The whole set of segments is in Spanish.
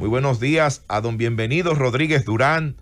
Muy buenos días a don Bienvenido Rodríguez Durán,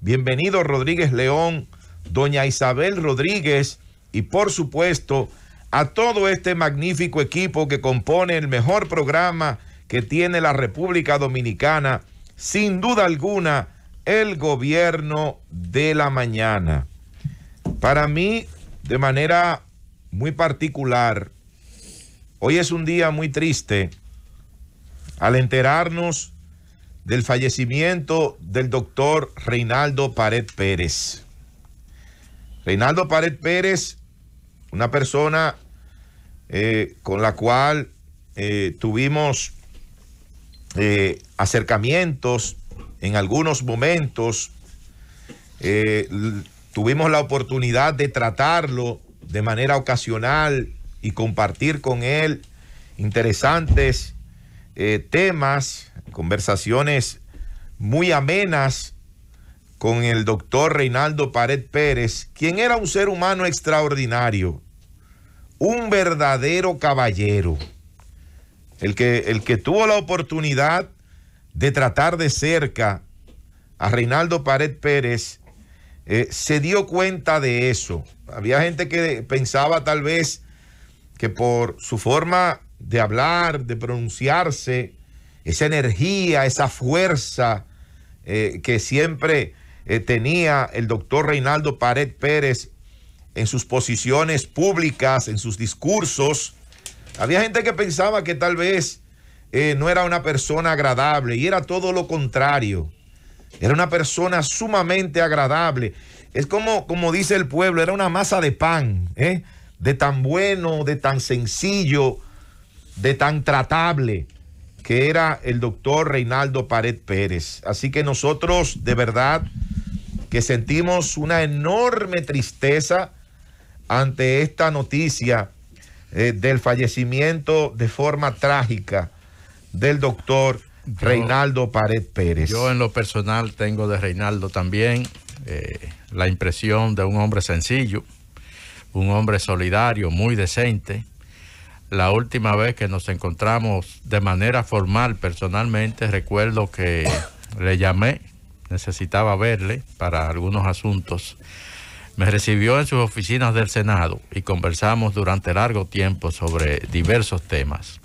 bienvenido Rodríguez León, doña Isabel Rodríguez y por supuesto a todo este magnífico equipo que compone el mejor programa que tiene la República Dominicana, sin duda alguna, el gobierno de la mañana. Para mí, de manera muy particular, hoy es un día muy triste al enterarnos del fallecimiento del doctor Reinaldo Pared Pérez. Reinaldo Pared Pérez, una persona eh, con la cual eh, tuvimos eh, acercamientos en algunos momentos, tuvimos la oportunidad de tratarlo de manera ocasional y compartir con él interesantes eh, temas, conversaciones muy amenas con el doctor Reinaldo Pared Pérez, quien era un ser humano extraordinario, un verdadero caballero. El que, el que tuvo la oportunidad de tratar de cerca a Reinaldo Pared Pérez, eh, se dio cuenta de eso. Había gente que pensaba tal vez que por su forma de hablar, de pronunciarse, esa energía, esa fuerza eh, que siempre eh, tenía el doctor Reinaldo Pared Pérez en sus posiciones públicas, en sus discursos. Había gente que pensaba que tal vez eh, no era una persona agradable y era todo lo contrario. Era una persona sumamente agradable. Es como, como dice el pueblo, era una masa de pan, de tan bueno, de tan sencillo, de tan tratable que era el doctor Reinaldo Pared Pérez. Así que nosotros de verdad que sentimos una enorme tristeza ante esta noticia eh, del fallecimiento de forma trágica del doctor Reinaldo Pared Pérez. Yo en lo personal tengo de Reinaldo también eh, la impresión de un hombre sencillo, un hombre solidario, muy decente, la última vez que nos encontramos de manera formal personalmente, recuerdo que le llamé, necesitaba verle para algunos asuntos. Me recibió en sus oficinas del Senado y conversamos durante largo tiempo sobre diversos temas.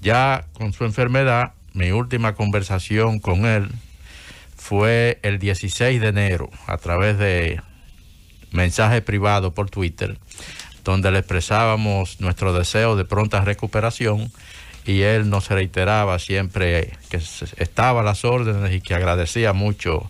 Ya con su enfermedad, mi última conversación con él fue el 16 de enero a través de mensaje privado por Twitter donde le expresábamos nuestro deseo de pronta recuperación y él nos reiteraba siempre que estaba a las órdenes y que agradecía mucho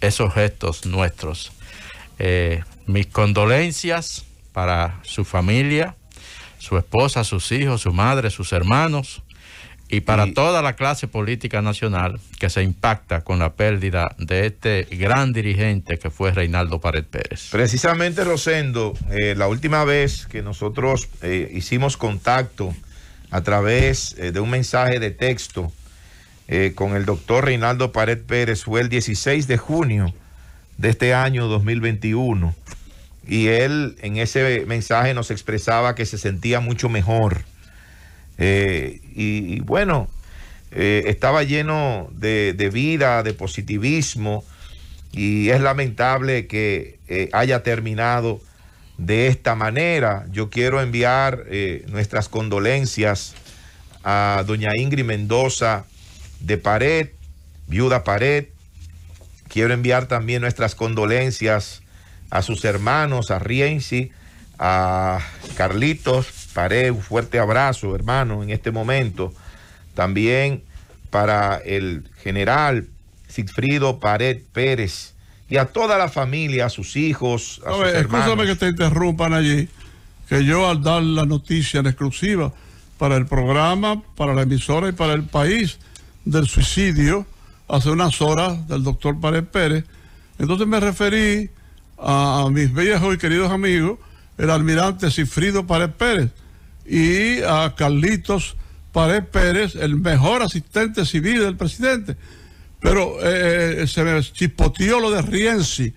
esos gestos nuestros. Eh, mis condolencias para su familia, su esposa, sus hijos, su madre, sus hermanos, y para toda la clase política nacional que se impacta con la pérdida de este gran dirigente que fue Reinaldo Pared Pérez. Precisamente, Rosendo, eh, la última vez que nosotros eh, hicimos contacto a través eh, de un mensaje de texto con el doctor Reinaldo Pared Pérez fue el 16 de junio de este año 2021 y él en ese mensaje nos expresaba que se sentía mucho mejor eh, y, bueno, eh, estaba lleno de, vida, de positivismo, y es lamentable que eh, haya terminado de esta manera. Yo quiero enviar nuestras condolencias a doña Ingrid Mendoza de Pared, viuda Pared. Quiero enviar también nuestras condolencias a sus hermanos, a Rienzi, a Carlitos, Paré, un fuerte abrazo, hermano, en este momento. También para el general Sigfrido Pared Pérez y a toda la familia, a sus hijos, a, a sus ver, Escúchame que te interrumpan allí, que yo al dar la noticia en exclusiva para el programa, para la emisora y para el país del suicidio hace unas horas del doctor Pared Pérez, entonces me referí a, a mis viejos y queridos amigos, el almirante Cifrido Pared Pérez y a Carlitos Pared Pérez, el mejor asistente civil del presidente. Pero eh, se me chispoteó lo de Rienzi,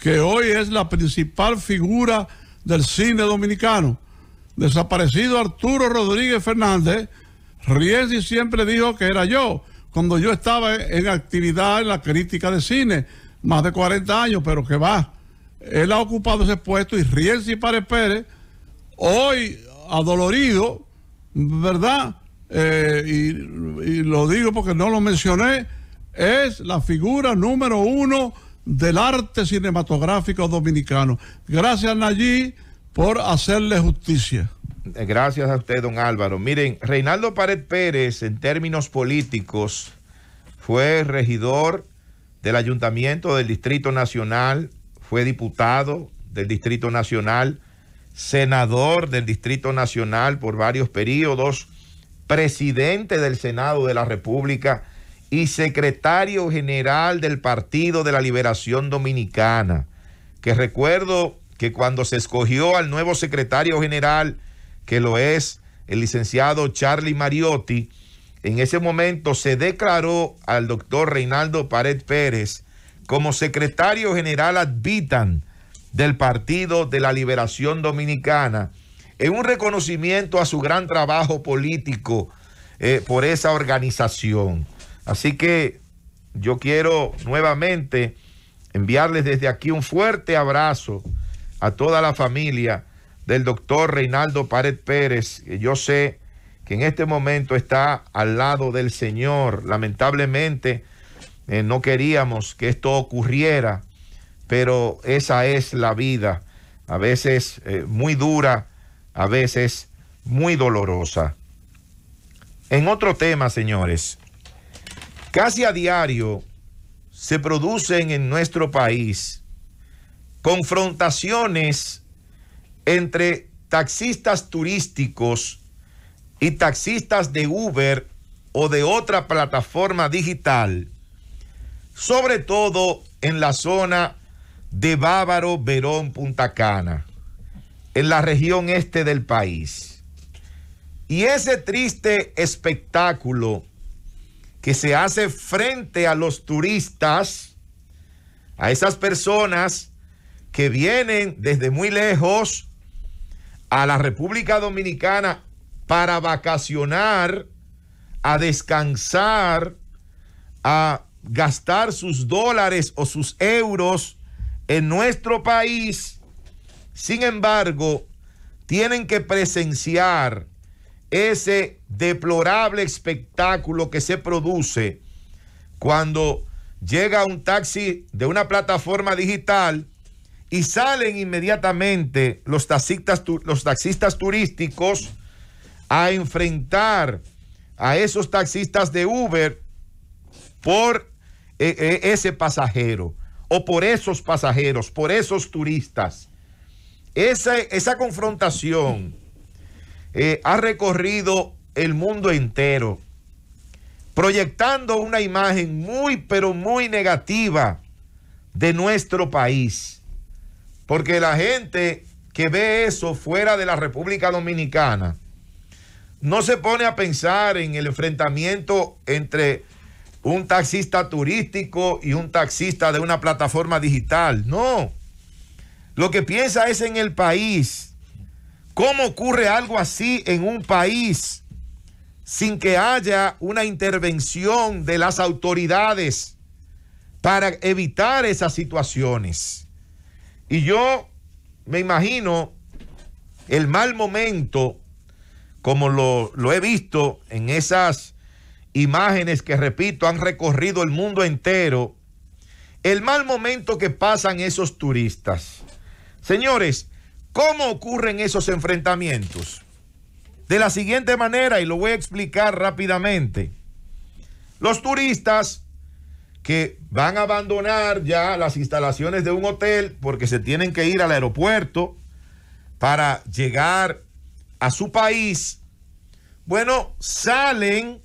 que hoy es la principal figura del cine dominicano. Desaparecido Arturo Rodríguez Fernández, Rienzi siempre dijo que era yo, cuando yo estaba en actividad en la crítica de cine, más de 40 años, pero que va. Él ha ocupado ese puesto y Rienzi Párez Pérez hoy adolorido, ¿verdad? Eh, y, y, lo digo porque no lo mencioné, es la figura número uno del arte cinematográfico dominicano. Gracias, Nayí, por hacerle justicia. Eh, gracias a usted, don Álvaro. Miren, Reinaldo Pared Pérez, en términos políticos, fue regidor del Ayuntamiento del Distrito Nacional, fue diputado del Distrito Nacional, senador del Distrito Nacional por varios periodos, presidente del Senado de la República y secretario general del Partido de la Liberación Dominicana, que recuerdo que cuando se escogió al nuevo secretario general, que lo es el licenciado Charlie Mariotti, en ese momento se declaró al doctor Reinaldo Pared Pérez como secretario general advitan del Partido de la Liberación Dominicana, en un reconocimiento a su gran trabajo político eh, por esa organización. Así que yo quiero nuevamente enviarles desde aquí un fuerte abrazo a toda la familia del doctor Reinaldo Pared Pérez, yo sé que en este momento está al lado del Señor. Lamentablemente eh, no queríamos que esto ocurriera, pero esa es la vida, a veces eh, muy dura, a veces muy dolorosa. En otro tema, señores, casi a diario se producen en nuestro país confrontaciones entre taxistas turísticos y taxistas de Uber o de otra plataforma digital, sobre todo en la zona de Bávaro, Verón, Punta Cana, en la región este del país. Y ese triste espectáculo que se hace frente a los turistas, a esas personas que vienen desde muy lejos a la República Dominicana para vacacionar, a descansar, a gastar sus dólares o sus euros en nuestro país, sin embargo, tienen que presenciar ese deplorable espectáculo que se produce cuando llega un taxi de una plataforma digital y salen inmediatamente los taxistas, los taxistas turísticos a enfrentar a esos taxistas de Uber por eh, eh, ese pasajero o por esos pasajeros, por esos turistas. Esa, esa confrontación eh, ha recorrido el mundo entero, proyectando una imagen muy, pero muy negativa de nuestro país. Porque la gente que ve eso fuera de la República Dominicana no se pone a pensar en el enfrentamiento entre un taxista turístico y un taxista de una plataforma digital. No. Lo que piensa es en el país. ¿Cómo ocurre algo así en un país sin que haya una intervención de las autoridades para evitar esas situaciones? Y yo me imagino el mal momento, como lo, lo he visto en esas imágenes que, repito, han recorrido el mundo entero, el mal momento que pasan esos turistas. Señores, ¿cómo ocurren esos enfrentamientos? De la siguiente manera, y lo voy a explicar rápidamente. Los turistas que van a abandonar ya las instalaciones de un hotel porque se tienen que ir al aeropuerto para llegar a su país, bueno, salen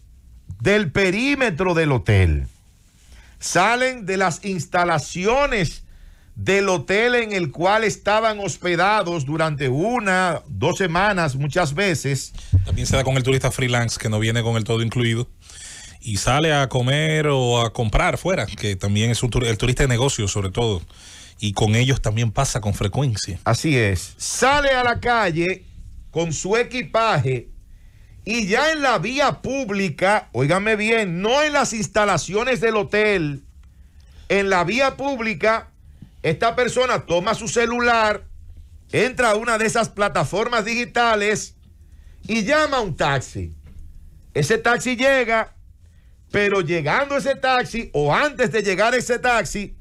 del perímetro del hotel, salen de las instalaciones del hotel en el cual estaban hospedados durante una, dos semanas, muchas veces. También se da con el turista freelance que no viene con el todo incluido y sale a comer o a comprar fuera, que también es un el turista de negocios sobre todo. Y con ellos también pasa con frecuencia. Así es. Sale a la calle con su equipaje y ya en la vía pública, óigame bien, no en las instalaciones del hotel, en la vía pública, esta persona toma su celular, entra a una de esas plataformas digitales y llama a un taxi. Ese taxi llega, pero llegando ese taxi o antes de llegar ese taxi,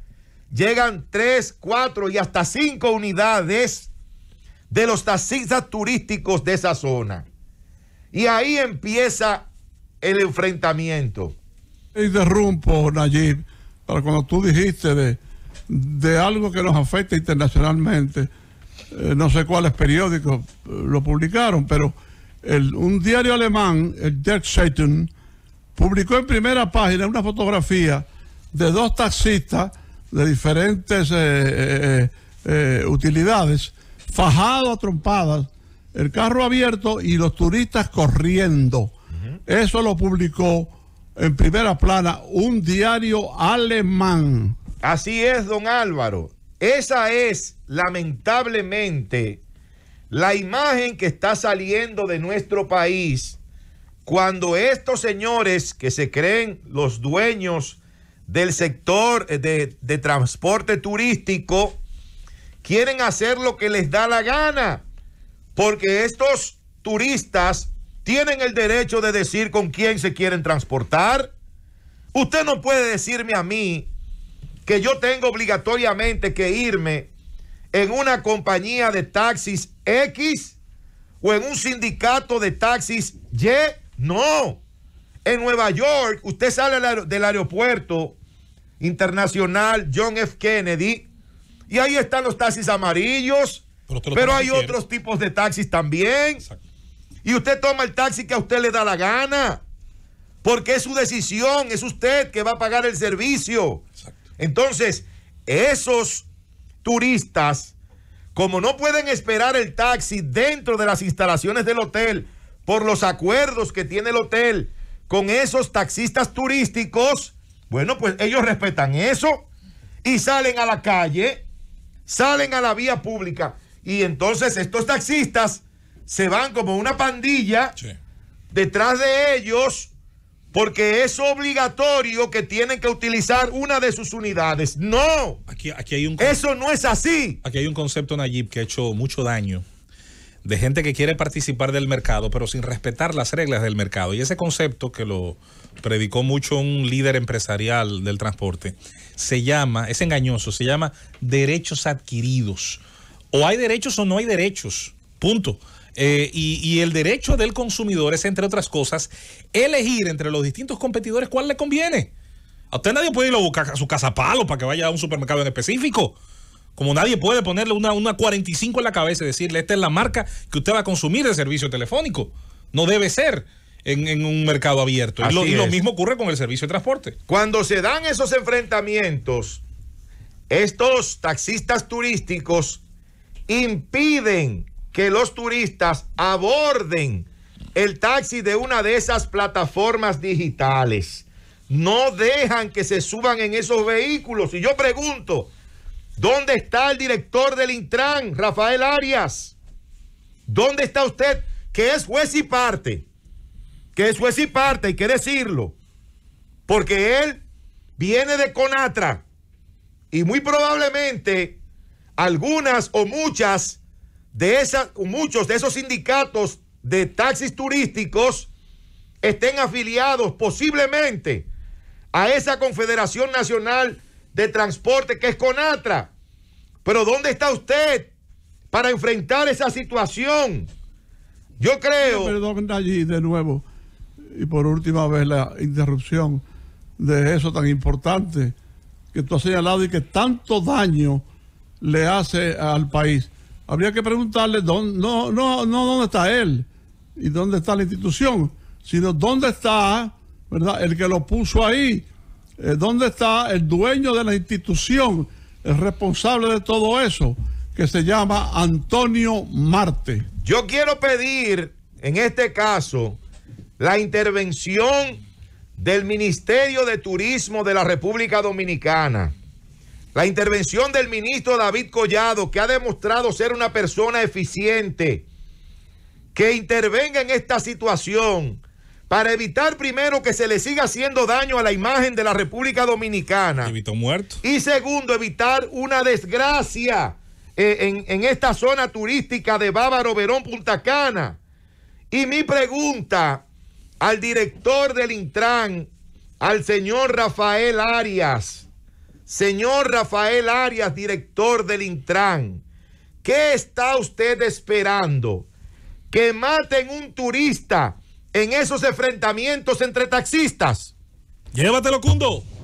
llegan tres, cuatro y hasta cinco unidades de los taxistas turísticos de esa zona. Y ahí empieza el enfrentamiento. Y derrumpo, Nayib, para cuando tú dijiste de, de algo que nos afecta internacionalmente, eh, no sé cuáles periódicos eh, lo publicaron, pero un diario alemán, el Der Zeitung, publicó en primera página una fotografía de dos taxistas de diferentes eh, utilidades, fajados a trompadas el carro abierto y los turistas corriendo. Eso lo publicó en primera plana un diario alemán. Así es, don Álvaro. Esa es, lamentablemente, la imagen que está saliendo de nuestro país cuando estos señores que se creen los dueños del sector de transporte turístico quieren hacer lo que les da la gana porque estos turistas tienen el derecho de decir con quién se quieren transportar. Usted no puede decirme a mí que yo tengo obligatoriamente que irme en una compañía de taxis X o en un sindicato de taxis Y. No. En Nueva York, usted sale del aeropuerto internacional John F. Kennedy y ahí están los taxis amarillos pero, hay otros tipos de taxis también. Y usted toma el taxi que a usted le da la gana. Porque es su decisión, es usted que va a pagar el servicio. Entonces, esos turistas, como no pueden esperar el taxi dentro de las instalaciones del hotel, por los acuerdos que tiene el hotel con esos taxistas turísticos, bueno, pues ellos respetan eso y salen a la calle, salen a la vía pública. Y entonces estos taxistas se van como una pandilla detrás de ellos porque es obligatorio que tienen que utilizar una de sus unidades. No. Aquí, aquí hay un Eso no es así. Aquí hay un concepto, Nayib, que ha hecho mucho daño de gente que quiere participar del mercado, pero sin respetar las reglas del mercado. Y ese concepto que lo predicó mucho un líder empresarial del transporte, se llama, es engañoso, se llama derechos adquiridos. O hay derechos o no hay derechos. Punto. Eh, y, el derecho del consumidor es, entre otras cosas, elegir entre los distintos competidores cuál le conviene. A usted nadie puede ir a buscar a su casa para que vaya a un supermercado en específico. Como nadie puede ponerle una, una 45 en la cabeza y decirle, esta es la marca que usted va a consumir de servicio telefónico. No debe ser. En, un mercado abierto. Y y lo, mismo ocurre con el servicio de transporte. Cuando se dan esos enfrentamientos, estos taxistas turísticos impiden que los turistas aborden el taxi de una de esas plataformas digitales. No dejan que se suban en esos vehículos. Y yo pregunto, ¿dónde está el director del Intran, Rafael Arias? ¿Dónde está usted? Que es juez y parte. Que es juez y parte, hay que decirlo. Porque él viene de Conatra. Y muy probablemente algunas o muchas de esas, muchos de esos sindicatos de taxis turísticos estén afiliados posiblemente a esa Confederación Nacional de Transporte que es CONATRA. Pero ¿dónde está usted para enfrentar esa situación? Yo creo... Perdón allí de nuevo y por última vez la interrupción de eso tan importante que tú has señalado y que tanto daño le hace al país. Habría que preguntarle dónde, no, no, no dónde está él y dónde está la institución, sino dónde está ¿verdad? el que lo puso ahí, eh, dónde está el dueño de la institución, el responsable de todo eso, que se llama Antonio Marte. Yo quiero pedir, en este caso, la intervención del Ministerio de Turismo de la República Dominicana la intervención del ministro David Collado, que ha demostrado ser una persona eficiente, que intervenga en esta situación para evitar primero que se le siga haciendo daño a la imagen de la República Dominicana. Y segundo, evitar una desgracia eh, en, en esta zona turística de Bávaro, Verón, Punta Cana. Y mi pregunta al director del Intran, al señor Rafael Arias, Señor Rafael Arias, director del Intran, ¿qué está usted esperando? Que maten un turista en esos enfrentamientos entre taxistas. Llévatelo, Cundo.